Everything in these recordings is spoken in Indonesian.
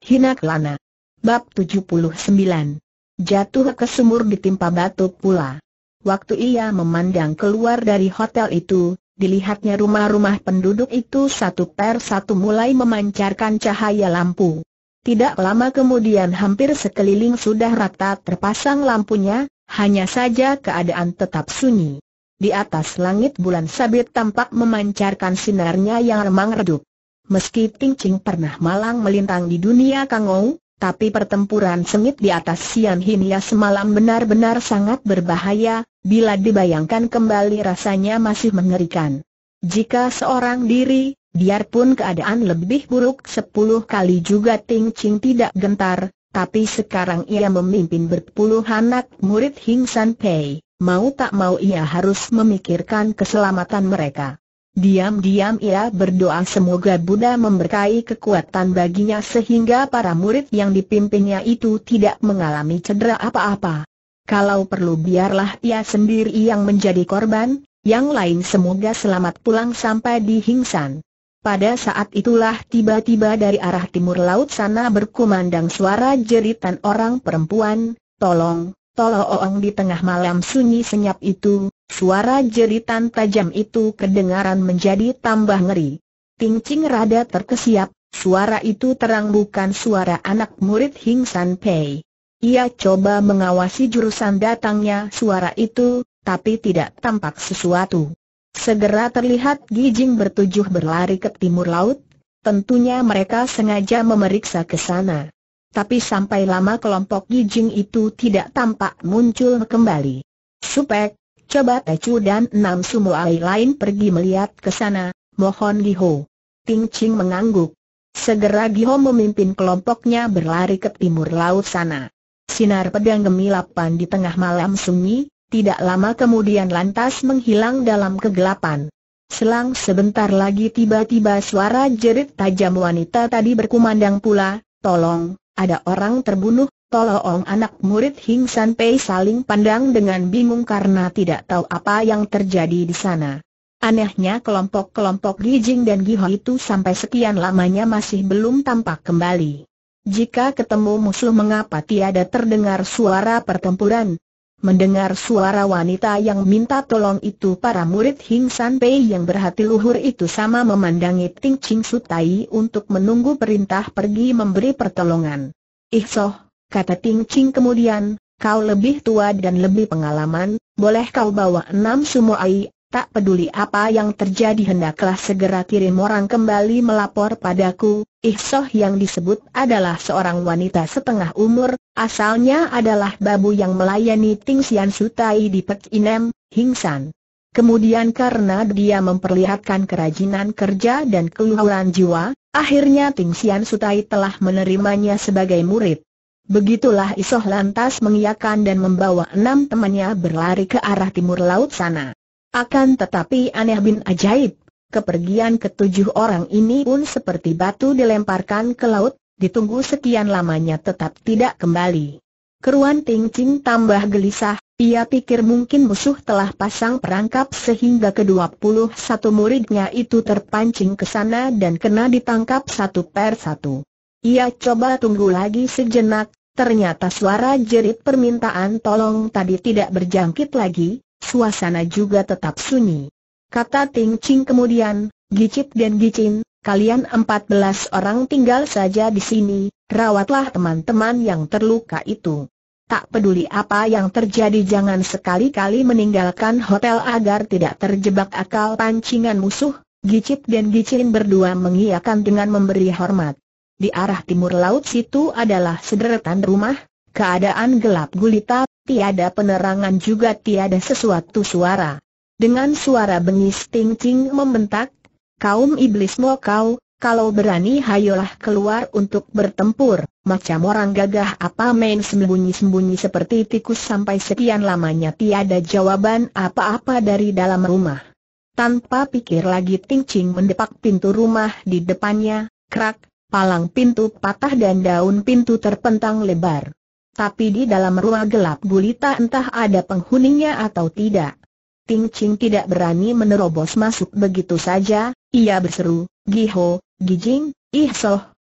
Hina Kelana. Bab 79. Jatuh ke sumur ditimpa batu pula. Waktu ia memandang keluar dari hotel itu, dilihatnya rumah-rumah penduduk itu satu per satu mulai memancarkan cahaya lampu. Tidak lama kemudian hampir sekeliling sudah rata terpasang lampunya, hanya saja keadaan tetap sunyi. Di atas langit bulan sabit tampak memancarkan sinarnya yang remang redup. Meski Ting Ching pernah malang melintang di dunia Kangou, tapi pertempuran sengit di atas Sian Hinia semalam benar-benar sangat berbahaya, bila dibayangkan kembali rasanya masih mengerikan. Jika seorang diri, biarpun keadaan lebih buruk sepuluh kali juga Ting Ching tidak gentar, tapi sekarang ia memimpin berpuluh anak murid Hing San Pei, mau tak mau ia harus memikirkan keselamatan mereka. Diam-diam ia berdoa semoga Buddha memberkahi kekuatan baginya sehingga para murid yang dipimpinnya itu tidak mengalami cedera apa-apa. Kalau perlu biarlah ia sendiri yang menjadi korban, yang lain semoga selamat pulang sampai di Hingsan. Pada saat itulah tiba-tiba dari arah timur laut sana berkumandang suara jeritan orang perempuan, tolong, tolong di tengah malam sunyi senyap itu, Suara jeritan tajam itu kedengaran menjadi tambah ngeri. Ting Ching rada terkesiap, suara itu terang bukan suara anak murid Hing San Pei. Ia coba mengawasi jurusan datangnya suara itu, tapi tidak tampak sesuatu. Segera terlihat Gi Jing bertujuh berlari ke timur laut, tentunya mereka sengaja memeriksa ke sana. Tapi sampai lama kelompok Gi Jing itu tidak tampak muncul kembali. Supek, Coba Tecu dan enam alai lain pergi melihat ke sana, mohon Giho. Ting Ching mengangguk. Segera Giho memimpin kelompoknya berlari ke timur laut sana. Sinar pedang gemilapan di tengah malam sunyi, tidak lama kemudian lantas menghilang dalam kegelapan. Selang sebentar lagi tiba-tiba suara jerit tajam wanita tadi berkumandang pula, tolong, ada orang terbunuh, Tolong anak murid Hing San Pei saling pandang dengan bingung karena tidak tahu apa yang terjadi di sana. Anehnya kelompok-kelompok Gijing dan Giho itu sampai sekian lamanya masih belum tampak kembali. Jika ketemu musuh mengapa tiada terdengar suara pertempuran? Mendengar suara wanita yang minta tolong itu para murid Hing San Pei yang berhati luhur itu sama memandangi Ting Ching Sutai untuk menunggu perintah pergi memberi pertolongan. Ihsoh, kata Ting Ching kemudian, kau lebih tua dan lebih pengalaman, boleh kau bawa enam sumoai, tak peduli apa yang terjadi hendaklah segera kirim orang kembali melapor padaku, Ihsoh yang disebut adalah seorang wanita setengah umur, asalnya adalah babu yang melayani Ting Sian Sutai di Pek Inem, Hingsan. Kemudian karena dia memperlihatkan kerajinan kerja dan keluhuran jiwa, akhirnya Ting Sian Sutai telah menerimanya sebagai murid. Begitulah Isoh lantas mengiyakan dan membawa enam temannya berlari ke arah timur laut sana. Akan tetapi aneh bin ajaib, kepergian ketujuh orang ini pun seperti batu dilemparkan ke laut, ditunggu sekian lamanya tetap tidak kembali. Keruan Ting Ching tambah gelisah, ia pikir mungkin musuh telah pasang perangkap sehingga ke-21 muridnya itu terpancing ke sana dan kena ditangkap satu per satu. Ia coba tunggu lagi sejenak, ternyata suara jerit permintaan tolong tadi tidak berjangkit lagi, suasana juga tetap sunyi. Kata Ting Ching kemudian, Gicip dan Gicin, kalian 14 orang tinggal saja di sini, rawatlah teman-teman yang terluka itu. Tak peduli apa yang terjadi jangan sekali-kali meninggalkan hotel agar tidak terjebak akal pancingan musuh, Gicip dan Gicin berdua mengiakan dengan memberi hormat di arah timur laut situ adalah sederetan rumah, keadaan gelap gulita, tiada penerangan juga tiada sesuatu suara. Dengan suara bengis ting-ting membentak, kaum iblis mau kau, kalau berani hayolah keluar untuk bertempur, macam orang gagah apa main sembunyi-sembunyi seperti tikus sampai sekian lamanya tiada jawaban apa-apa dari dalam rumah. Tanpa pikir lagi ting-ting mendepak pintu rumah di depannya, krak, palang pintu patah dan daun pintu terpentang lebar. Tapi di dalam ruang gelap gulita entah ada penghuninya atau tidak. Ting Ching tidak berani menerobos masuk begitu saja, ia berseru, Giho, Gijing, Ih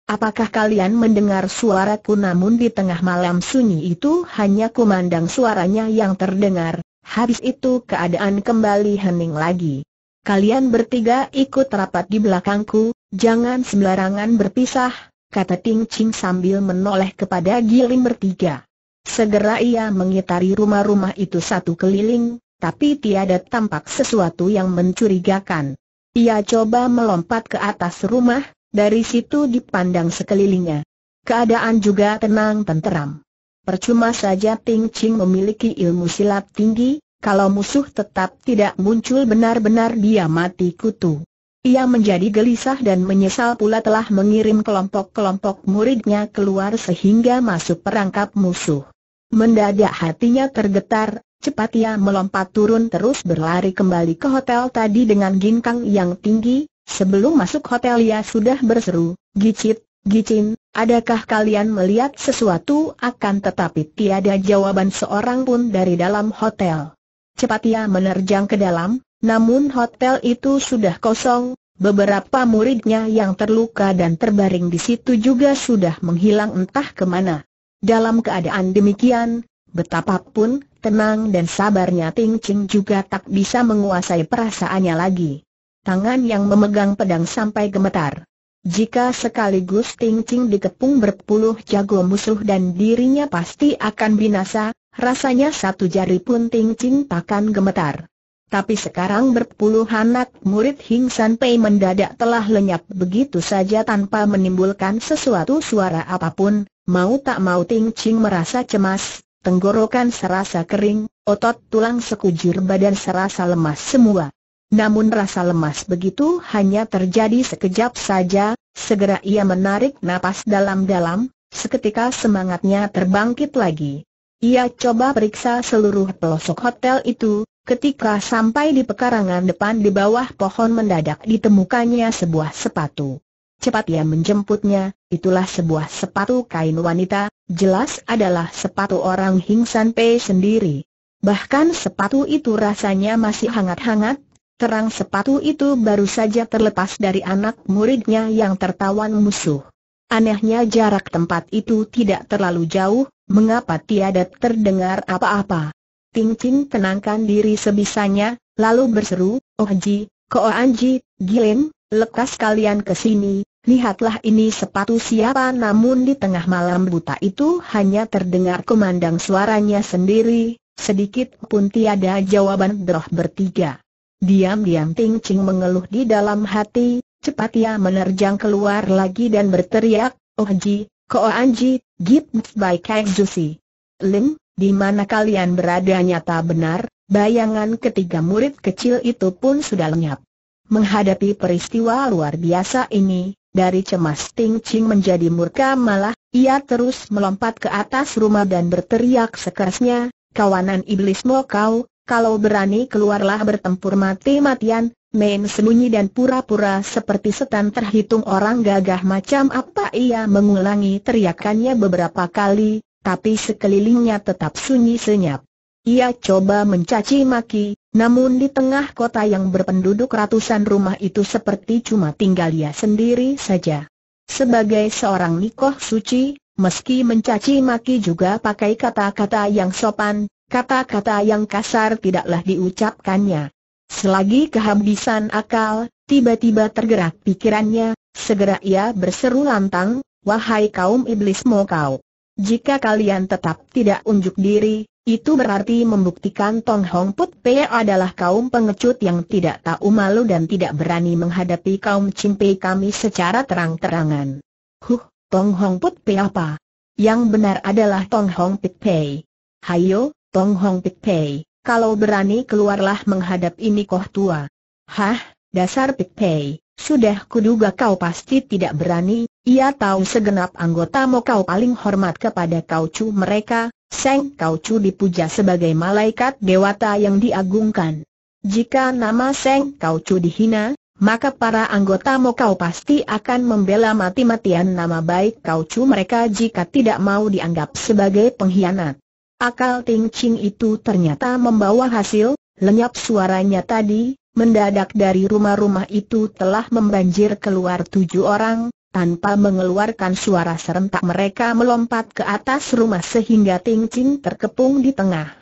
apakah kalian mendengar suaraku namun di tengah malam sunyi itu hanya kumandang suaranya yang terdengar, habis itu keadaan kembali hening lagi. Kalian bertiga ikut rapat di belakangku, Jangan sembarangan berpisah, kata Ting Ching sambil menoleh kepada Giling bertiga. Segera ia mengitari rumah-rumah itu satu keliling, tapi tiada tampak sesuatu yang mencurigakan. Ia coba melompat ke atas rumah, dari situ dipandang sekelilingnya. Keadaan juga tenang tenteram. Percuma saja Ting Ching memiliki ilmu silat tinggi, kalau musuh tetap tidak muncul benar-benar dia mati kutu. Ia menjadi gelisah dan menyesal pula telah mengirim kelompok-kelompok muridnya keluar sehingga masuk perangkap musuh. Mendadak hatinya tergetar, cepat ia melompat turun terus berlari kembali ke hotel tadi dengan ginkang yang tinggi, sebelum masuk hotel ia sudah berseru, Gicit, Gicin, adakah kalian melihat sesuatu akan tetapi tiada jawaban seorang pun dari dalam hotel. Cepat ia menerjang ke dalam, namun hotel itu sudah kosong, beberapa muridnya yang terluka dan terbaring di situ juga sudah menghilang entah kemana. Dalam keadaan demikian, betapapun tenang dan sabarnya Ting Ching juga tak bisa menguasai perasaannya lagi. Tangan yang memegang pedang sampai gemetar. Jika sekaligus Ting Ching dikepung berpuluh jago musuh dan dirinya pasti akan binasa, rasanya satu jari pun Ting Ching takkan gemetar. Tapi sekarang berpuluh anak murid Hing San Pei mendadak telah lenyap begitu saja tanpa menimbulkan sesuatu suara apapun, mau tak mau Ting Ching merasa cemas, tenggorokan serasa kering, otot tulang sekujur badan serasa lemas semua. Namun rasa lemas begitu hanya terjadi sekejap saja, segera ia menarik napas dalam-dalam, seketika semangatnya terbangkit lagi. Ia coba periksa seluruh pelosok hotel itu, Ketika sampai di pekarangan depan di bawah pohon mendadak ditemukannya sebuah sepatu. Cepat ia menjemputnya, itulah sebuah sepatu kain wanita, jelas adalah sepatu orang Hingsan Pei sendiri. Bahkan sepatu itu rasanya masih hangat-hangat, terang sepatu itu baru saja terlepas dari anak muridnya yang tertawan musuh. Anehnya jarak tempat itu tidak terlalu jauh, mengapa tiada terdengar apa-apa. Ting Ting tenangkan diri sebisanya, lalu berseru, Oh Ji, Ko Anji, Gilim, lekas kalian ke sini, lihatlah ini sepatu siapa namun di tengah malam buta itu hanya terdengar kemandang suaranya sendiri, sedikit pun tiada jawaban deroh bertiga. Diam-diam Ting Ting mengeluh di dalam hati, cepat ia menerjang keluar lagi dan berteriak, Oh Ji, Ko Anji, Gip Bai Kang Zusi. Lim, di mana kalian berada nyata benar, bayangan ketiga murid kecil itu pun sudah lenyap. Menghadapi peristiwa luar biasa ini, dari cemas Ting Ching menjadi murka malah, ia terus melompat ke atas rumah dan berteriak sekerasnya, kawanan iblis mau kau, kalau berani keluarlah bertempur mati-matian, main sembunyi dan pura-pura seperti setan terhitung orang gagah macam apa ia mengulangi teriakannya beberapa kali, tapi sekelilingnya tetap sunyi senyap. Ia coba mencaci maki, namun di tengah kota yang berpenduduk ratusan rumah itu seperti cuma tinggal ia sendiri saja. Sebagai seorang nikoh suci, meski mencaci maki juga pakai kata-kata yang sopan, kata-kata yang kasar tidaklah diucapkannya. Selagi kehabisan akal, tiba-tiba tergerak pikirannya, segera ia berseru lantang, Wahai kaum iblis mokau! Jika kalian tetap tidak unjuk diri, itu berarti membuktikan Tong Hong Put Pei adalah kaum pengecut yang tidak tahu malu dan tidak berani menghadapi kaum cimpe kami secara terang-terangan. Huh, Tong Hong Put Pei apa? Yang benar adalah Tong Hong Put Pei. Hayo, Tong Hong Put Pei, kalau berani keluarlah menghadap ini koh tua. Hah, dasar Pit Pei, sudah kuduga kau pasti tidak berani, ia tahu segenap anggota Mokau paling hormat kepada cu mereka, Seng cu dipuja sebagai malaikat dewata yang diagungkan. Jika nama Seng cu dihina, maka para anggota Mokau pasti akan membela mati-matian nama baik cu mereka jika tidak mau dianggap sebagai pengkhianat. Akal Ting Ching itu ternyata membawa hasil, lenyap suaranya tadi, mendadak dari rumah-rumah itu telah membanjir keluar tujuh orang, tanpa mengeluarkan suara serentak mereka melompat ke atas rumah sehingga Ting Ching terkepung di tengah.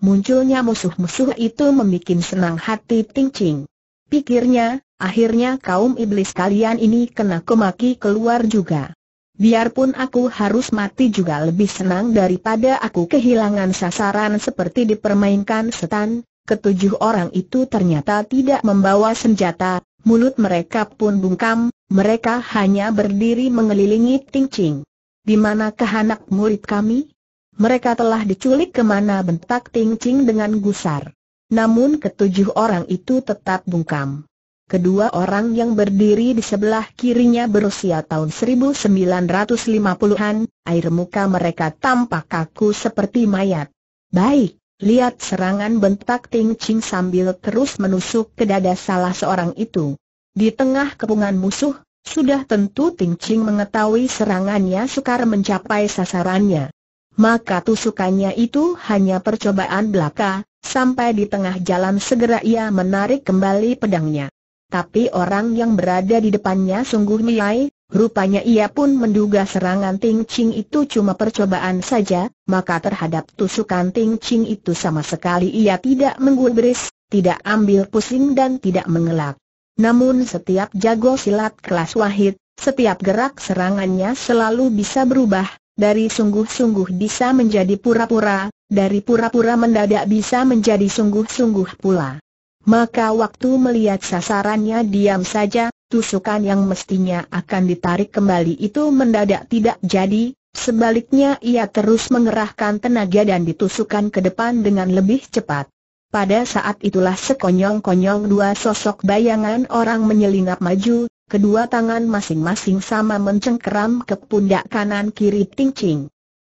Munculnya musuh-musuh itu membuat senang hati Ting Ching. Pikirnya, akhirnya kaum iblis kalian ini kena kemaki keluar juga. Biarpun aku harus mati juga lebih senang daripada aku kehilangan sasaran seperti dipermainkan setan, ketujuh orang itu ternyata tidak membawa senjata, mulut mereka pun bungkam, mereka hanya berdiri mengelilingi Ting Ching. Di manakah anak murid kami? Mereka telah diculik kemana bentak Ting Ching dengan gusar. Namun ketujuh orang itu tetap bungkam. Kedua orang yang berdiri di sebelah kirinya berusia tahun 1950-an, air muka mereka tampak kaku seperti mayat. Baik, Lihat serangan bentak Ting Ching sambil terus menusuk ke dada salah seorang itu. Di tengah kepungan musuh, sudah tentu Ting Ching mengetahui serangannya sukar mencapai sasarannya. Maka tusukannya itu hanya percobaan belaka, sampai di tengah jalan segera ia menarik kembali pedangnya. Tapi orang yang berada di depannya sungguh miai, Rupanya ia pun menduga serangan Ting Ching itu cuma percobaan saja, maka terhadap tusukan Ting Ching itu sama sekali ia tidak menggubris, tidak ambil pusing dan tidak mengelak. Namun setiap jago silat kelas wahid, setiap gerak serangannya selalu bisa berubah, dari sungguh-sungguh bisa menjadi pura-pura, dari pura-pura mendadak bisa menjadi sungguh-sungguh pula. Maka waktu melihat sasarannya diam saja, tusukan yang mestinya akan ditarik kembali itu mendadak tidak jadi, sebaliknya ia terus mengerahkan tenaga dan ditusukan ke depan dengan lebih cepat. Pada saat itulah sekonyong-konyong dua sosok bayangan orang menyelinap maju, kedua tangan masing-masing sama mencengkeram ke pundak kanan kiri Ting Ching.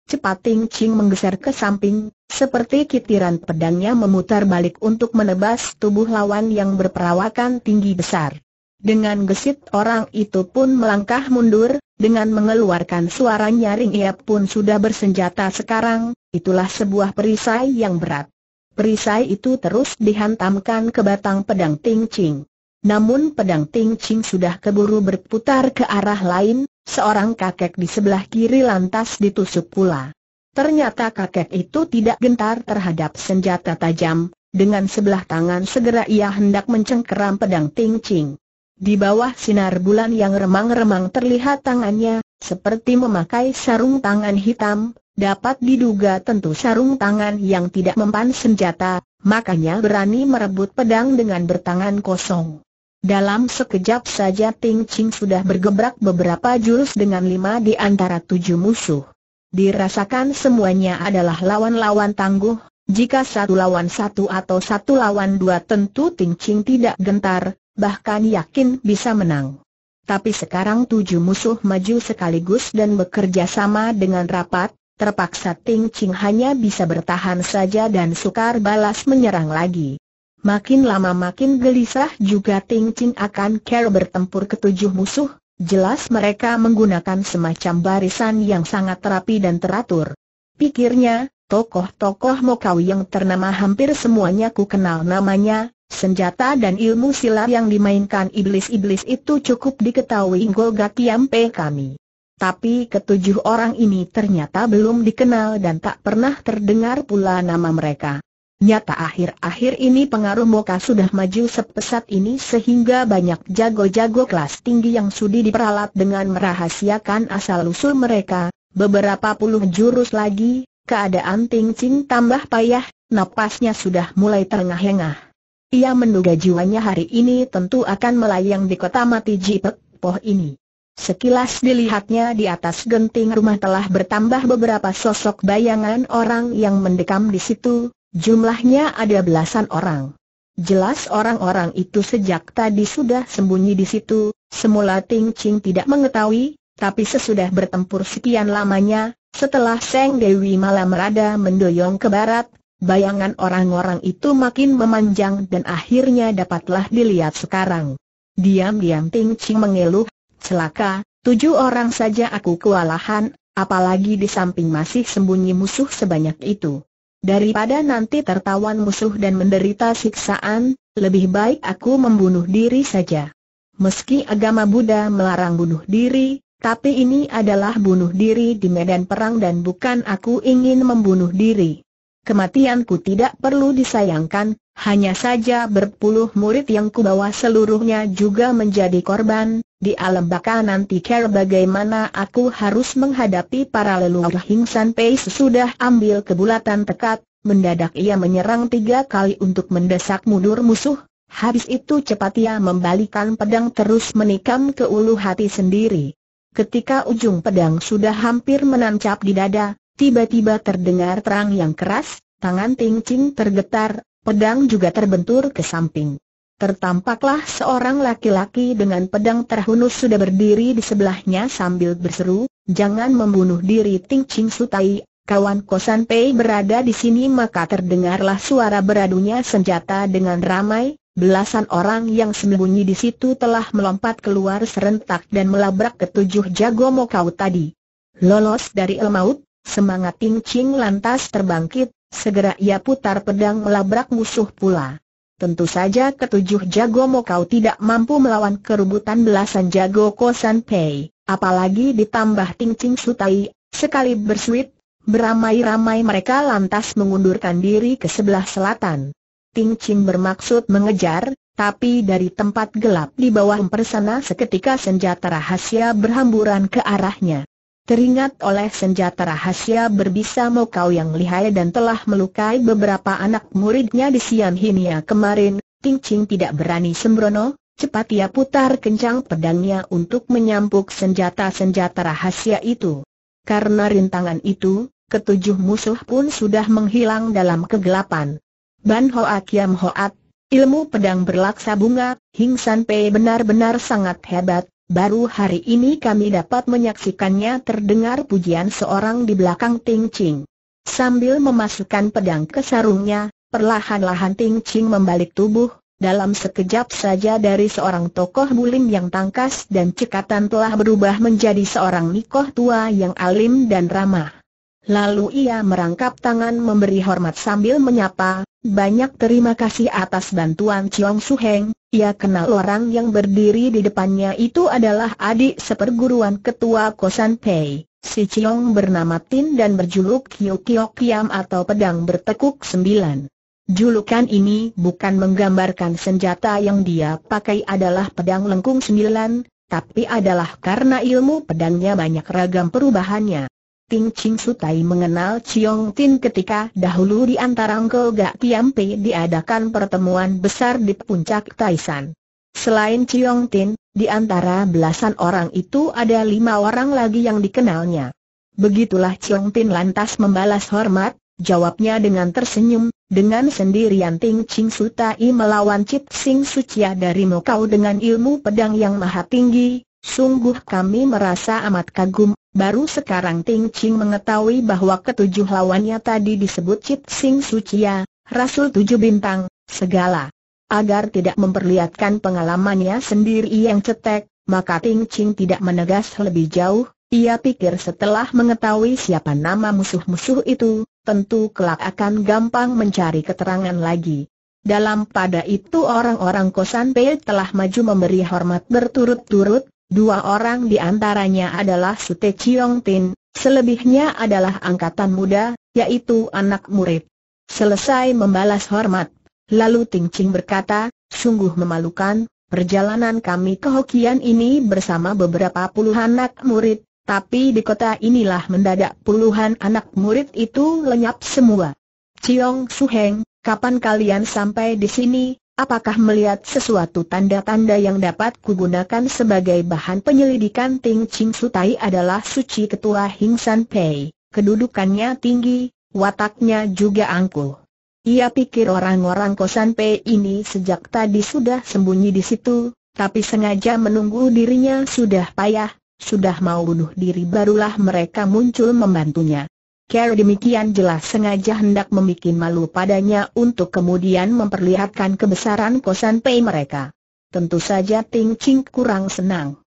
Cepat Ting Ching menggeser ke samping, seperti kitiran pedangnya memutar balik untuk menebas tubuh lawan yang berperawakan tinggi besar. Dengan gesit orang itu pun melangkah mundur, dengan mengeluarkan suara nyaring ia pun sudah bersenjata sekarang, itulah sebuah perisai yang berat. Perisai itu terus dihantamkan ke batang pedang Ting Ching. Namun pedang Ting Ching sudah keburu berputar ke arah lain, seorang kakek di sebelah kiri lantas ditusuk pula. Ternyata kakek itu tidak gentar terhadap senjata tajam, dengan sebelah tangan segera ia hendak mencengkeram pedang Ting Ching. Di bawah sinar bulan yang remang-remang terlihat tangannya, seperti memakai sarung tangan hitam, dapat diduga tentu sarung tangan yang tidak mempan senjata, makanya berani merebut pedang dengan bertangan kosong. Dalam sekejap saja Ting Ching sudah bergebrak beberapa jurus dengan lima di antara tujuh musuh. Dirasakan semuanya adalah lawan-lawan tangguh, jika satu lawan satu atau satu lawan dua tentu Ting Ching tidak gentar, bahkan yakin bisa menang. Tapi sekarang tujuh musuh maju sekaligus dan bekerja sama dengan rapat, terpaksa Ting Ching hanya bisa bertahan saja dan sukar balas menyerang lagi. Makin lama makin gelisah juga Ting Ching akan care bertempur ketujuh musuh, jelas mereka menggunakan semacam barisan yang sangat rapi dan teratur. Pikirnya, tokoh-tokoh Mokau yang ternama hampir semuanya ku kenal namanya, Senjata dan ilmu silat yang dimainkan iblis-iblis itu cukup diketahui Golga Kiampe kami. Tapi ketujuh orang ini ternyata belum dikenal dan tak pernah terdengar pula nama mereka. Nyata akhir-akhir ini pengaruh Moka sudah maju sepesat ini sehingga banyak jago-jago kelas tinggi yang sudi diperalat dengan merahasiakan asal-usul mereka, beberapa puluh jurus lagi, keadaan Ting Ching tambah payah, napasnya sudah mulai terengah-engah. Ia menduga jiwanya hari ini tentu akan melayang di kota mati Jipek, Poh ini. Sekilas dilihatnya di atas genting rumah telah bertambah beberapa sosok bayangan orang yang mendekam di situ, jumlahnya ada belasan orang. Jelas orang-orang itu sejak tadi sudah sembunyi di situ, semula Ting Ching tidak mengetahui, tapi sesudah bertempur sekian lamanya, setelah Seng Dewi malam rada mendoyong ke barat, Bayangan orang-orang itu makin memanjang dan akhirnya dapatlah dilihat sekarang. Diam-diam Ting Ching mengeluh, celaka, tujuh orang saja aku kewalahan, apalagi di samping masih sembunyi musuh sebanyak itu. Daripada nanti tertawan musuh dan menderita siksaan, lebih baik aku membunuh diri saja. Meski agama Buddha melarang bunuh diri, tapi ini adalah bunuh diri di medan perang dan bukan aku ingin membunuh diri kematianku tidak perlu disayangkan, hanya saja berpuluh murid yang kubawa seluruhnya juga menjadi korban, di alam baka nanti care bagaimana aku harus menghadapi para leluhur Hingsan Pei sudah ambil kebulatan tekad, mendadak ia menyerang tiga kali untuk mendesak mundur musuh, habis itu cepat ia membalikan pedang terus menikam ke ulu hati sendiri. Ketika ujung pedang sudah hampir menancap di dada, Tiba-tiba terdengar terang yang keras, tangan Ting Ching tergetar, pedang juga terbentur ke samping. Tertampaklah seorang laki-laki dengan pedang terhunus sudah berdiri di sebelahnya sambil berseru, jangan membunuh diri Ting Ching Sutai, kawan kosan Pei berada di sini maka terdengarlah suara beradunya senjata dengan ramai, belasan orang yang sembunyi di situ telah melompat keluar serentak dan melabrak ketujuh jago mokau tadi. Lolos dari el maut, Semangat Ting Ching lantas terbangkit, segera ia putar pedang melabrak musuh pula. Tentu saja ketujuh jago mokau tidak mampu melawan kerubutan belasan jago Kosan Pei, apalagi ditambah Ting Ching Sutai, sekali bersuit, beramai-ramai mereka lantas mengundurkan diri ke sebelah selatan. Ting Ching bermaksud mengejar, tapi dari tempat gelap di bawah persana seketika senjata rahasia berhamburan ke arahnya. Teringat oleh senjata rahasia berbisa Mokau yang lihai dan telah melukai beberapa anak muridnya di Sian Hinia kemarin, Ting Ching tidak berani sembrono, cepat ia putar kencang pedangnya untuk menyampuk senjata-senjata rahasia itu. Karena rintangan itu, ketujuh musuh pun sudah menghilang dalam kegelapan. Ban Hoa Kiam Hoat, ilmu pedang berlaksa bunga, Hing San Pei benar-benar sangat hebat, Baru hari ini kami dapat menyaksikannya terdengar pujian seorang di belakang Ting Ching. Sambil memasukkan pedang ke sarungnya, perlahan-lahan Ting Ching membalik tubuh, dalam sekejap saja dari seorang tokoh bulim yang tangkas dan cekatan telah berubah menjadi seorang nikoh tua yang alim dan ramah. Lalu ia merangkap tangan memberi hormat sambil menyapa, banyak terima kasih atas bantuan Chiong Heng. ia kenal orang yang berdiri di depannya itu adalah adik seperguruan ketua Kosan Pei. Si Chiong bernama Tin dan berjuluk Kyo Kyo Kiam atau pedang bertekuk sembilan. Julukan ini bukan menggambarkan senjata yang dia pakai adalah pedang lengkung sembilan, tapi adalah karena ilmu pedangnya banyak ragam perubahannya. Ting Ching Sutai mengenal Chiong Tin ketika dahulu di antara Engkel Gak Pe diadakan pertemuan besar di puncak Taisan. Selain Chiong Tin, di antara belasan orang itu ada lima orang lagi yang dikenalnya. Begitulah Chiong Tin lantas membalas hormat, jawabnya dengan tersenyum, dengan sendirian Ting Ching Sutai melawan Chit Sing Sucia dari Mokau dengan ilmu pedang yang maha tinggi, Sungguh kami merasa amat kagum, baru sekarang Ting Ching mengetahui bahwa ketujuh lawannya tadi disebut Chit Sing Suciya, Rasul Tujuh Bintang, segala. Agar tidak memperlihatkan pengalamannya sendiri yang cetek, maka Ting Ching tidak menegas lebih jauh, ia pikir setelah mengetahui siapa nama musuh-musuh itu, tentu kelak akan gampang mencari keterangan lagi. Dalam pada itu orang-orang kosan Pei telah maju memberi hormat berturut-turut, Dua orang di antaranya adalah Sute Chiong Tin, selebihnya adalah angkatan muda, yaitu anak murid. Selesai membalas hormat, lalu Ting Ching berkata, sungguh memalukan, perjalanan kami ke Hokian ini bersama beberapa puluhan anak murid, tapi di kota inilah mendadak puluhan anak murid itu lenyap semua. Chiong Heng, kapan kalian sampai di sini? Apakah melihat sesuatu tanda-tanda yang dapat kugunakan sebagai bahan penyelidikan Ting Ching Sutai adalah suci ketua Hing San Pei, kedudukannya tinggi, wataknya juga angkuh. Ia pikir orang-orang kosan Pei ini sejak tadi sudah sembunyi di situ, tapi sengaja menunggu dirinya sudah payah, sudah mau bunuh diri barulah mereka muncul membantunya. Cara demikian jelas sengaja hendak membuat malu padanya untuk kemudian memperlihatkan kebesaran kosan Pei mereka. Tentu saja Ting Ching kurang senang.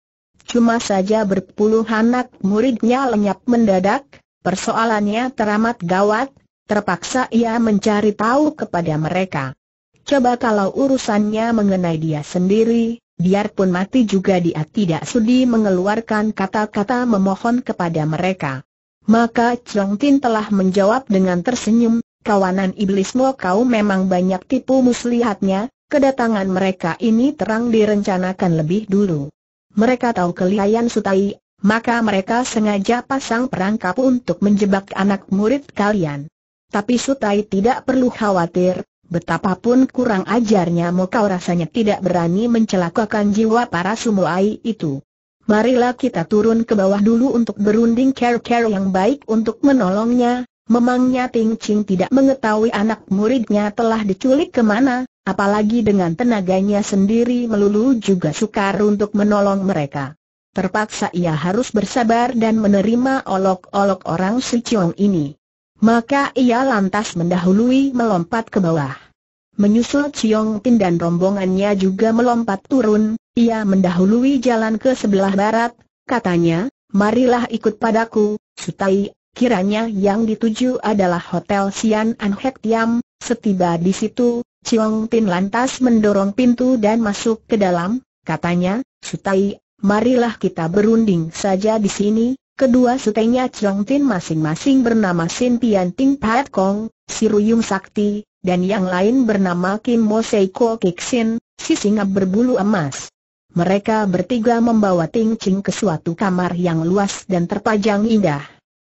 Cuma saja berpuluh anak muridnya lenyap mendadak, persoalannya teramat gawat, terpaksa ia mencari tahu kepada mereka. Coba kalau urusannya mengenai dia sendiri, biarpun mati juga dia tidak sudi mengeluarkan kata-kata memohon kepada mereka. Maka Chong Tin telah menjawab dengan tersenyum, kawanan iblismu kau memang banyak tipu muslihatnya, kedatangan mereka ini terang direncanakan lebih dulu. Mereka tahu kelihayan Sutai, maka mereka sengaja pasang perangkap untuk menjebak anak murid kalian. Tapi Sutai tidak perlu khawatir, Betapapun kurang ajarnya kau rasanya tidak berani mencelakakan jiwa para sumuai itu marilah kita turun ke bawah dulu untuk berunding care-care yang baik untuk menolongnya. Memangnya Ting Ching tidak mengetahui anak muridnya telah diculik kemana, apalagi dengan tenaganya sendiri melulu juga sukar untuk menolong mereka. Terpaksa ia harus bersabar dan menerima olok-olok orang si Chong ini. Maka ia lantas mendahului melompat ke bawah. Menyusul Chong Pin dan rombongannya juga melompat turun, ia mendahului jalan ke sebelah barat, katanya, marilah ikut padaku, Sutai, kiranya yang dituju adalah Hotel Sian An Hek Tiam, setiba di situ, Chiong Tin lantas mendorong pintu dan masuk ke dalam, katanya, Sutai, marilah kita berunding saja di sini, kedua sutainya Chiong Tin masing-masing bernama Sin Pian Ting Pat Kong, Ruyung Sakti, dan yang lain bernama Kim Mo Seiko Kik Sin, si singa berbulu emas. Mereka bertiga membawa Ting Ching ke suatu kamar yang luas dan terpajang indah.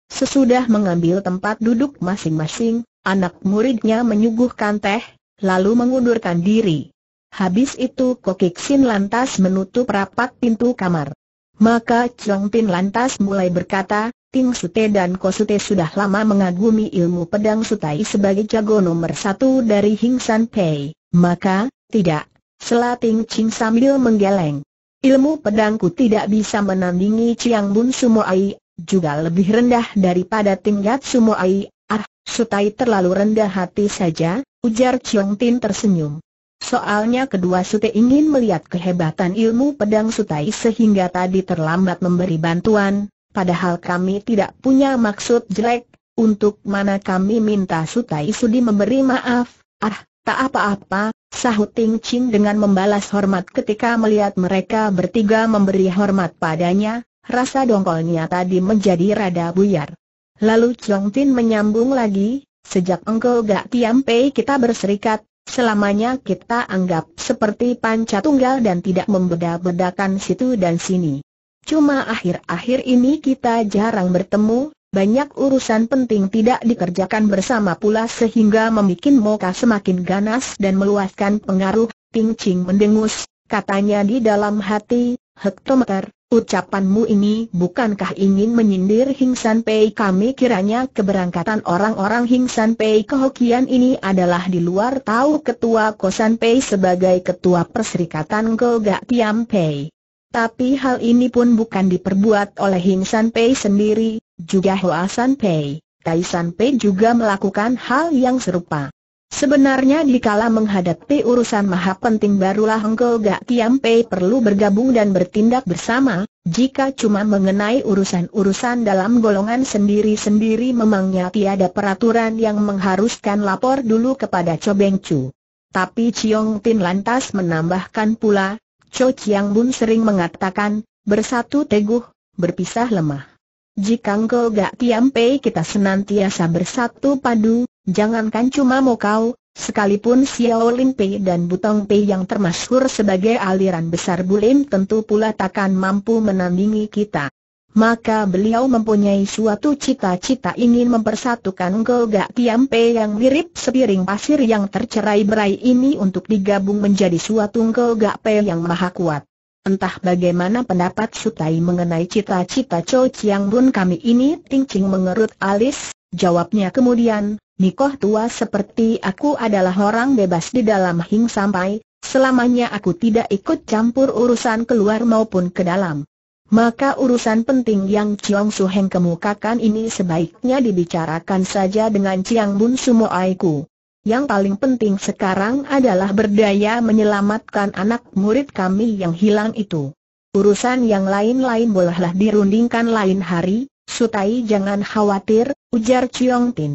Sesudah mengambil tempat duduk masing-masing, anak muridnya menyuguhkan teh, lalu mengundurkan diri. Habis itu Kokik Sin lantas menutup rapat pintu kamar. Maka Chong Pin lantas mulai berkata, Ting Sute dan Ko Sute sudah lama mengagumi ilmu pedang Sutai sebagai jago nomor satu dari Hing San Pei. Maka, tidak Selating Ching sambil menggeleng. Ilmu pedangku tidak bisa menandingi Chiang Bun Ai, juga lebih rendah daripada tingkat Ai. Ah, Sutai terlalu rendah hati saja, ujar Chiang Tin tersenyum. Soalnya kedua Sutai ingin melihat kehebatan ilmu pedang Sutai sehingga tadi terlambat memberi bantuan, padahal kami tidak punya maksud jelek, untuk mana kami minta Sutai sudi memberi maaf. Ah, Tak apa-apa, sahut Ting Ching dengan membalas hormat ketika melihat mereka bertiga memberi hormat padanya, rasa dongkolnya tadi menjadi rada buyar. Lalu Chong Tin menyambung lagi, sejak engkau gak tiampe kita berserikat, selamanya kita anggap seperti panca tunggal dan tidak membeda-bedakan situ dan sini. Cuma akhir-akhir ini kita jarang bertemu, banyak urusan penting tidak dikerjakan bersama pula sehingga membuat Moka semakin ganas dan meluaskan pengaruh, Ting Ching mendengus, katanya di dalam hati, Hektometer, ucapanmu ini bukankah ingin menyindir Hing San Pei kami kiranya keberangkatan orang-orang Hing San Pei ke Hokian ini adalah di luar tahu ketua Kosan Pei sebagai ketua perserikatan Gak Tiam Pei. Tapi hal ini pun bukan diperbuat oleh Hing San Pei sendiri, juga Hoa San Pei, Tai San Pei juga melakukan hal yang serupa. Sebenarnya dikala menghadapi urusan maha penting barulah Engkau Gak Tiam Pei perlu bergabung dan bertindak bersama, jika cuma mengenai urusan-urusan dalam golongan sendiri-sendiri memangnya tiada peraturan yang mengharuskan lapor dulu kepada Cho Beng Chu. Tapi Chiong Tin lantas menambahkan pula, Cho Chiang Bun sering mengatakan, bersatu teguh, berpisah lemah. Jika engkau gak Pei kita senantiasa bersatu padu, jangankan cuma mau kau, sekalipun Xiao Lin Pei dan Butong Pei yang termasyhur sebagai aliran besar Bulim tentu pula takkan mampu menandingi kita. Maka beliau mempunyai suatu cita-cita ingin mempersatukan Golga Tiampe yang mirip sepiring pasir yang tercerai berai ini untuk digabung menjadi suatu gak Pei yang maha kuat. Entah bagaimana pendapat Sutai mengenai cita-cita Cho Chiang Bun kami ini Ting Ching mengerut alis, jawabnya kemudian, Nikoh tua seperti aku adalah orang bebas di dalam hing sampai, selamanya aku tidak ikut campur urusan keluar maupun ke dalam. Maka urusan penting yang Chiang Su Heng kemukakan ini sebaiknya dibicarakan saja dengan Chiang Bun Sumo Aiku. Yang paling penting sekarang adalah berdaya menyelamatkan anak murid kami yang hilang itu. Urusan yang lain-lain bolehlah dirundingkan lain hari, Sutai jangan khawatir, ujar Chiong Tin.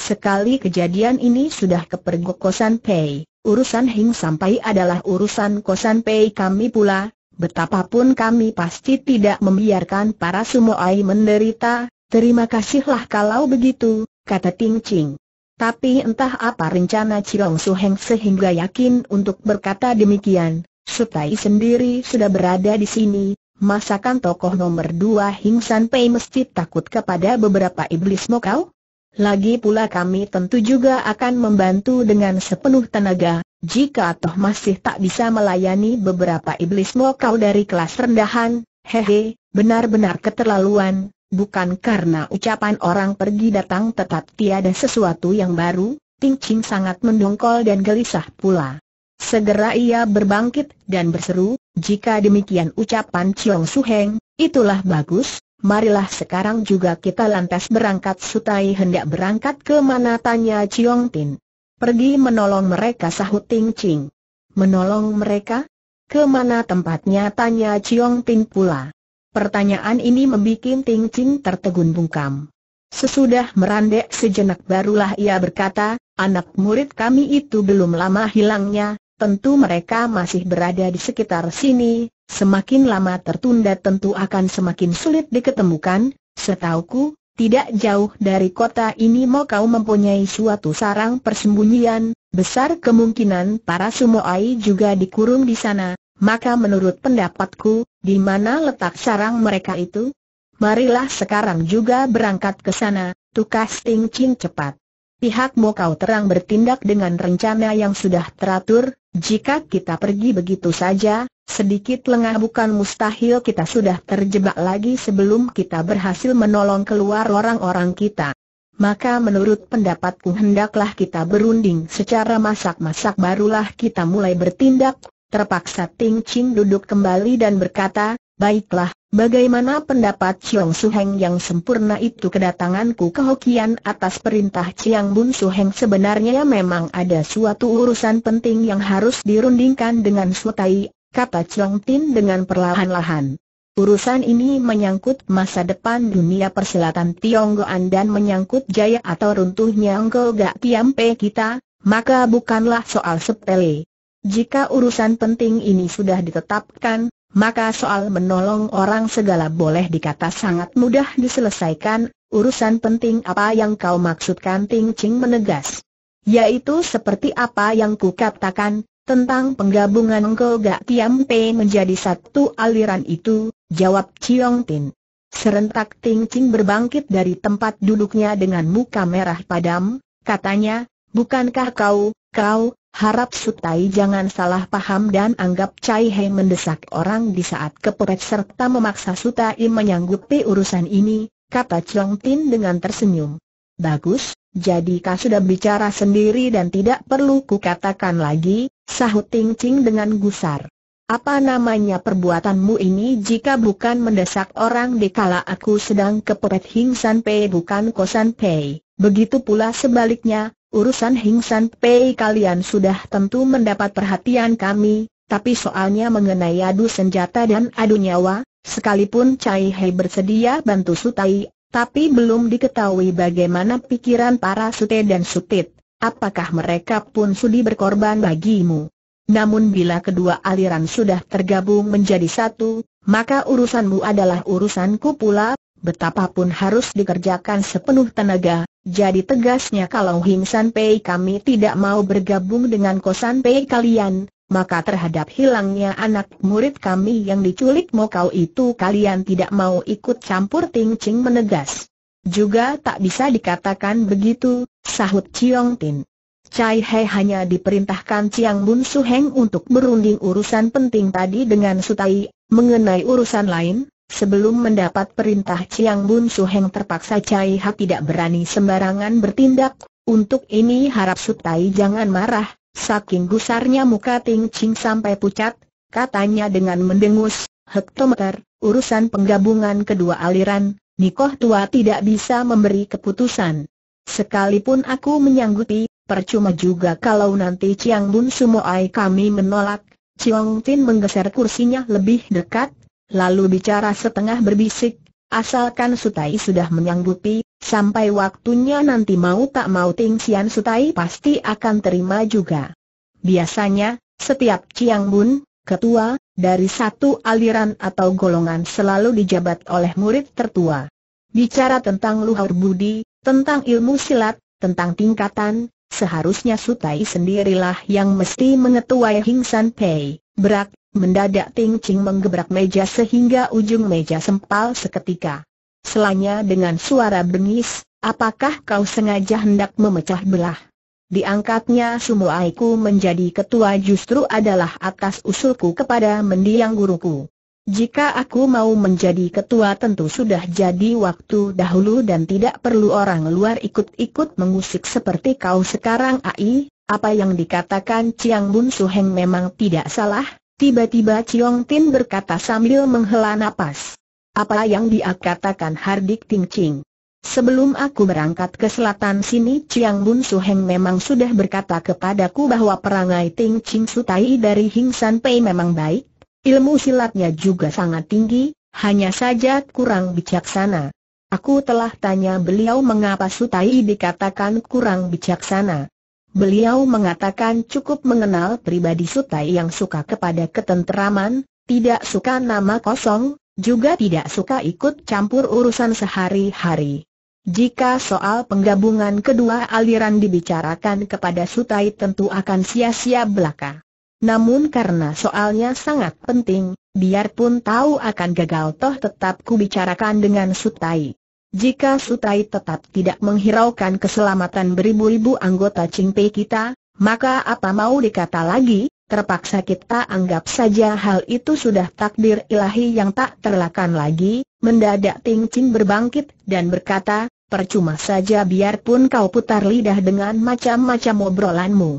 Sekali kejadian ini sudah kepergok kosan Pei, urusan Hing sampai adalah urusan kosan Pei kami pula, betapapun kami pasti tidak membiarkan para sumo ai menderita, terima kasihlah kalau begitu, kata Ting Ching. Tapi entah apa rencana Chilong Su Heng sehingga yakin untuk berkata demikian, Sutai sendiri sudah berada di sini, masakan tokoh nomor dua Hing San Pei mesti takut kepada beberapa iblis mokau? Lagi pula kami tentu juga akan membantu dengan sepenuh tenaga, jika toh masih tak bisa melayani beberapa iblis mokau dari kelas rendahan, hehe, benar-benar keterlaluan, bukan karena ucapan orang pergi datang tetap tiada sesuatu yang baru, Ting Ching sangat mendongkol dan gelisah pula. Segera ia berbangkit dan berseru, jika demikian ucapan Chiong Su Heng, itulah bagus, marilah sekarang juga kita lantas berangkat Sutai hendak berangkat ke mana tanya Chiong Tin. Pergi menolong mereka sahut Ting Ching. Menolong mereka? Kemana tempatnya tanya Chiong Tin pula. Pertanyaan ini membuat Ting Ching tertegun bungkam. Sesudah merandek sejenak barulah ia berkata, anak murid kami itu belum lama hilangnya, tentu mereka masih berada di sekitar sini, semakin lama tertunda tentu akan semakin sulit diketemukan, setauku, tidak jauh dari kota ini mau kau mempunyai suatu sarang persembunyian, besar kemungkinan para sumoai juga dikurung di sana, maka menurut pendapatku, di mana letak sarang mereka itu? Marilah sekarang juga berangkat ke sana, tukas Ting Chin cepat. Pihak kau Terang bertindak dengan rencana yang sudah teratur, jika kita pergi begitu saja, sedikit lengah bukan mustahil kita sudah terjebak lagi sebelum kita berhasil menolong keluar orang-orang kita. Maka menurut pendapatku hendaklah kita berunding secara masak-masak barulah kita mulai bertindak, Terpaksa Ting Chin duduk kembali dan berkata, Baiklah, bagaimana pendapat Chiang Heng yang sempurna itu kedatanganku ke Hokian atas perintah Chiang Bun Su Heng sebenarnya memang ada suatu urusan penting yang harus dirundingkan dengan Sutai, kata Chiang Tin dengan perlahan-lahan. Urusan ini menyangkut masa depan dunia persilatan Tionggoan dan menyangkut jaya atau runtuhnya Gak Tiampe kita, maka bukanlah soal sepele. Jika urusan penting ini sudah ditetapkan, maka soal menolong orang segala boleh dikata sangat mudah diselesaikan, urusan penting apa yang kau maksudkan Ting Ching menegas. Yaitu seperti apa yang kukatakan, tentang penggabungan Golga Tiam Pe menjadi satu aliran itu, jawab Chiong Tin. Serentak Ting Ching berbangkit dari tempat duduknya dengan muka merah padam, katanya, bukankah kau, kau, Harap Sutai jangan salah paham dan anggap Cai Hei mendesak orang di saat kepepet serta memaksa Sutai menyanggupi urusan ini, kata Chong Tin dengan tersenyum. Bagus, jadi kau sudah bicara sendiri dan tidak perlu kukatakan lagi, sahut Ting Ching dengan gusar. Apa namanya perbuatanmu ini jika bukan mendesak orang dikala aku sedang kepepet Hing San Pei bukan Kosan Pei, begitu pula sebaliknya, Urusan hingsan Pei kalian sudah tentu mendapat perhatian kami, tapi soalnya mengenai adu senjata dan adu nyawa, sekalipun Cai Hei bersedia bantu Sutai, tapi belum diketahui bagaimana pikiran para Sute dan Sutit, apakah mereka pun sudi berkorban bagimu. Namun bila kedua aliran sudah tergabung menjadi satu, maka urusanmu adalah urusanku pula, betapapun harus dikerjakan sepenuh tenaga, jadi tegasnya kalau San Pei kami tidak mau bergabung dengan Kosan Pei kalian, maka terhadap hilangnya anak murid kami yang diculik Mokau itu kalian tidak mau ikut campur Ting Ching menegas. Juga tak bisa dikatakan begitu, sahut Chiong Tin. Cai He hanya diperintahkan Chiang Bun Su Heng untuk berunding urusan penting tadi dengan Sutai, mengenai urusan lain, Sebelum mendapat perintah Chiang Bun Su Heng terpaksa Cai Ha tidak berani sembarangan bertindak, untuk ini harap Sutai jangan marah, saking gusarnya muka Ting Ching sampai pucat, katanya dengan mendengus, hektometer, urusan penggabungan kedua aliran, Nikoh tua tidak bisa memberi keputusan. Sekalipun aku menyanggupi, percuma juga kalau nanti Chiang Bun Sumoai kami menolak, Chiong Tin menggeser kursinya lebih dekat, lalu bicara setengah berbisik, asalkan Sutai sudah menyanggupi, sampai waktunya nanti mau tak mau Ting Sian Sutai pasti akan terima juga. Biasanya, setiap ciang Bun, ketua, dari satu aliran atau golongan selalu dijabat oleh murid tertua. Bicara tentang luhur budi, tentang ilmu silat, tentang tingkatan, seharusnya Sutai sendirilah yang mesti mengetuai Hing San Pei. Berak, Mendadak Ting Ching menggebrak meja sehingga ujung meja sempal seketika. Selanya dengan suara bengis, apakah kau sengaja hendak memecah belah? Diangkatnya semua aku menjadi ketua justru adalah atas usulku kepada mendiang guruku. Jika aku mau menjadi ketua tentu sudah jadi waktu dahulu dan tidak perlu orang luar ikut-ikut mengusik seperti kau sekarang Ai, apa yang dikatakan Chiang Bun Suheng memang tidak salah, Tiba-tiba Ciong Tin berkata sambil menghela napas. Apa yang dia katakan Hardik Ting Ching? Sebelum aku berangkat ke selatan sini Ciang Bun Heng memang sudah berkata kepadaku bahwa perangai Ting Ching Sutai dari Hing San Pei memang baik, ilmu silatnya juga sangat tinggi, hanya saja kurang bijaksana. Aku telah tanya beliau mengapa Sutai dikatakan kurang bijaksana. Beliau mengatakan cukup mengenal pribadi Sutai yang suka kepada ketenteraman, tidak suka nama kosong, juga tidak suka ikut campur urusan sehari-hari. Jika soal penggabungan kedua aliran dibicarakan kepada Sutai tentu akan sia-sia belaka. Namun karena soalnya sangat penting, biarpun tahu akan gagal toh tetap kubicarakan dengan Sutai. Jika Sutai tetap tidak menghiraukan keselamatan beribu-ribu anggota cingpei kita, maka apa mau dikata lagi, terpaksa kita anggap saja hal itu sudah takdir ilahi yang tak terlakan lagi, mendadak Ting Ching berbangkit dan berkata, percuma saja biarpun kau putar lidah dengan macam-macam obrolanmu.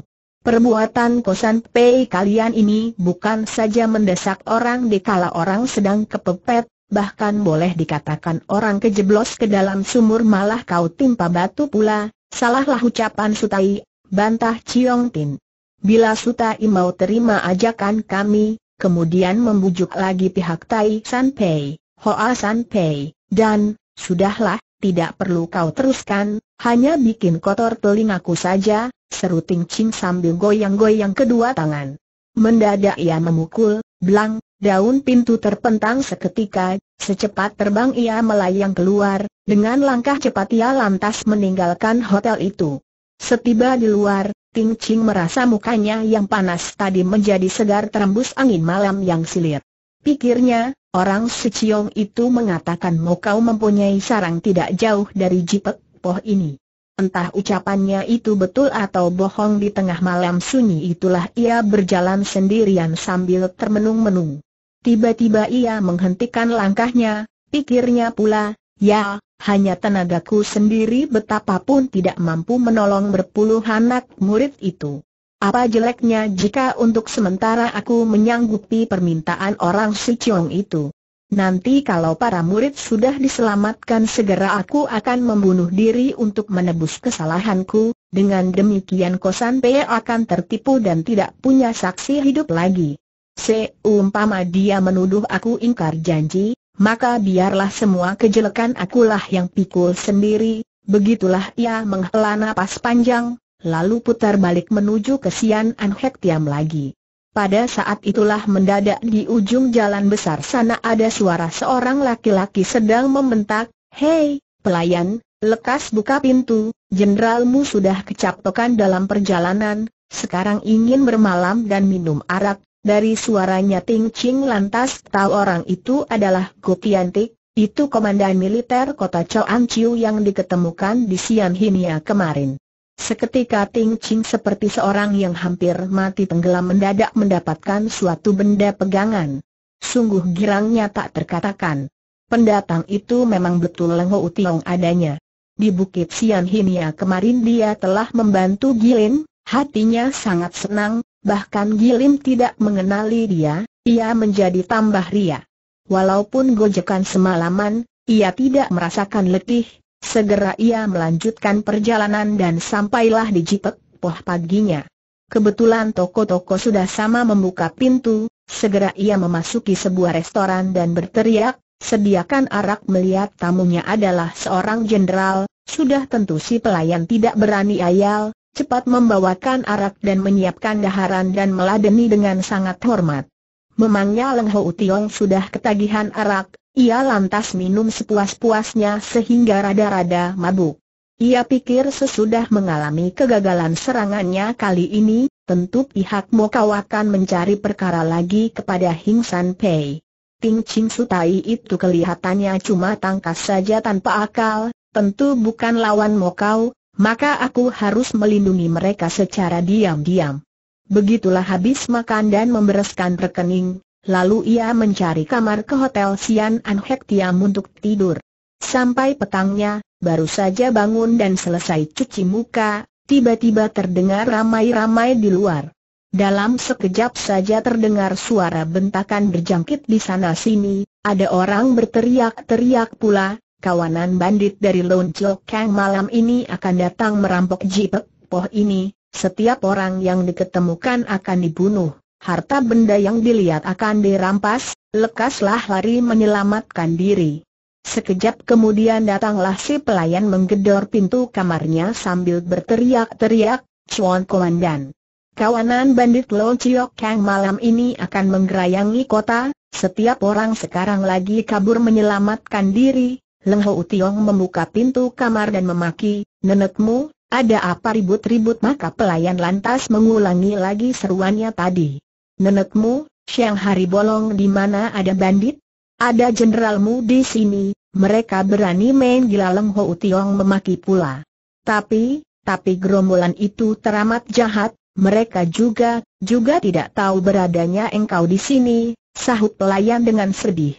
Perbuatan kosan Pei kalian ini bukan saja mendesak orang dikala orang sedang kepepet, bahkan boleh dikatakan orang kejeblos ke dalam sumur malah kau timpa batu pula, salahlah ucapan Sutai, bantah Ciong Tin. Bila Sutai mau terima ajakan kami, kemudian membujuk lagi pihak Tai San Pei, Hoa San Pei, dan, sudahlah, tidak perlu kau teruskan, hanya bikin kotor telingaku saja, seru Ting Ching sambil goyang-goyang kedua tangan. Mendadak ia memukul, belang, Daun pintu terpentang seketika, secepat terbang ia melayang keluar, dengan langkah cepat ia lantas meninggalkan hotel itu. Setiba di luar, Ting Ching merasa mukanya yang panas tadi menjadi segar terembus angin malam yang silir. Pikirnya, orang Seciong itu mengatakan mau kau mempunyai sarang tidak jauh dari Jipek Poh ini. Entah ucapannya itu betul atau bohong di tengah malam sunyi itulah ia berjalan sendirian sambil termenung-menung. Tiba-tiba ia menghentikan langkahnya, pikirnya pula, ya, hanya tenagaku sendiri betapapun tidak mampu menolong berpuluh anak murid itu. Apa jeleknya jika untuk sementara aku menyanggupi permintaan orang si Chong itu? Nanti kalau para murid sudah diselamatkan segera aku akan membunuh diri untuk menebus kesalahanku, dengan demikian Kosan Pei akan tertipu dan tidak punya saksi hidup lagi. Seumpama dia menuduh aku ingkar janji, maka biarlah semua kejelekan akulah yang pikul sendiri, begitulah ia menghela napas panjang, lalu putar balik menuju ke Sian An Tiam lagi. Pada saat itulah mendadak di ujung jalan besar sana ada suara seorang laki-laki sedang membentak, Hei, pelayan, lekas buka pintu, jenderalmu sudah kecapekan dalam perjalanan, sekarang ingin bermalam dan minum arak, dari suaranya Ting Ching lantas tahu orang itu adalah Go Tiantik, itu komandan militer kota Choan Chiu yang diketemukan di Sian Hinia kemarin. Seketika Ting Ching seperti seorang yang hampir mati tenggelam mendadak mendapatkan suatu benda pegangan. Sungguh girangnya tak terkatakan. Pendatang itu memang betul Lengho Tiong adanya. Di Bukit Sian Hinia kemarin dia telah membantu Gilin, hatinya sangat senang, bahkan Gilim tidak mengenali dia, ia menjadi tambah ria. Walaupun gojekan semalaman, ia tidak merasakan letih, segera ia melanjutkan perjalanan dan sampailah di Jipek, poh paginya. Kebetulan toko-toko sudah sama membuka pintu, segera ia memasuki sebuah restoran dan berteriak, sediakan arak melihat tamunya adalah seorang jenderal, sudah tentu si pelayan tidak berani ayal, cepat membawakan arak dan menyiapkan daharan dan meladeni dengan sangat hormat. Memangnya Leng Ho Tiong sudah ketagihan arak, ia lantas minum sepuas-puasnya sehingga rada-rada mabuk. Ia pikir sesudah mengalami kegagalan serangannya kali ini, tentu pihak Mokau akan mencari perkara lagi kepada Hing San Pei. Ting Ching Sutai itu kelihatannya cuma tangkas saja tanpa akal, tentu bukan lawan Mokau, maka aku harus melindungi mereka secara diam-diam. Begitulah habis makan dan membereskan rekening, lalu ia mencari kamar ke Hotel Sian An Hek Tiam untuk tidur. Sampai petangnya, baru saja bangun dan selesai cuci muka, tiba-tiba terdengar ramai-ramai di luar. Dalam sekejap saja terdengar suara bentakan berjangkit di sana-sini, ada orang berteriak-teriak pula, kawanan bandit dari Lone Chok Kang malam ini akan datang merampok Jipek Poh ini, setiap orang yang diketemukan akan dibunuh, harta benda yang dilihat akan dirampas, lekaslah lari menyelamatkan diri. Sekejap kemudian datanglah si pelayan menggedor pintu kamarnya sambil berteriak-teriak, Chuan Komandan. Kawanan bandit Lo Chiok Kang malam ini akan menggerayangi kota, setiap orang sekarang lagi kabur menyelamatkan diri, Leng Ho Utiong membuka pintu kamar dan memaki, nenekmu, ada apa ribut-ribut maka pelayan lantas mengulangi lagi seruannya tadi. Nenekmu, Siang hari bolong di mana ada bandit? Ada jenderalmu di sini, mereka berani main gila Leng Ho Utiong memaki pula. Tapi, tapi gerombolan itu teramat jahat, mereka juga, juga tidak tahu beradanya engkau di sini, sahut pelayan dengan sedih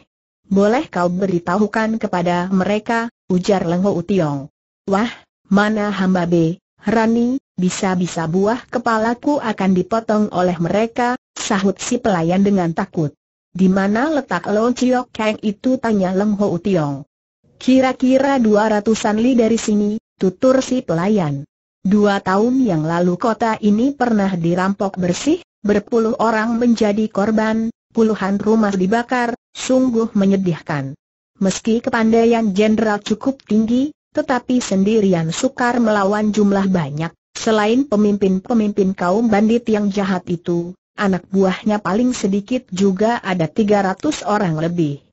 boleh kau beritahukan kepada mereka, ujar Leng Lengho Utiong. Wah, mana hamba B, Rani, bisa-bisa buah kepalaku akan dipotong oleh mereka, sahut si pelayan dengan takut. Di mana letak Lo Chiok Kang itu tanya Leng Ho Utiong. Kira-kira dua ratusan li dari sini, tutur si pelayan. Dua tahun yang lalu kota ini pernah dirampok bersih, berpuluh orang menjadi korban, puluhan rumah dibakar, sungguh menyedihkan. Meski kepandaian jenderal cukup tinggi, tetapi sendirian sukar melawan jumlah banyak, selain pemimpin-pemimpin kaum bandit yang jahat itu, anak buahnya paling sedikit juga ada 300 orang lebih.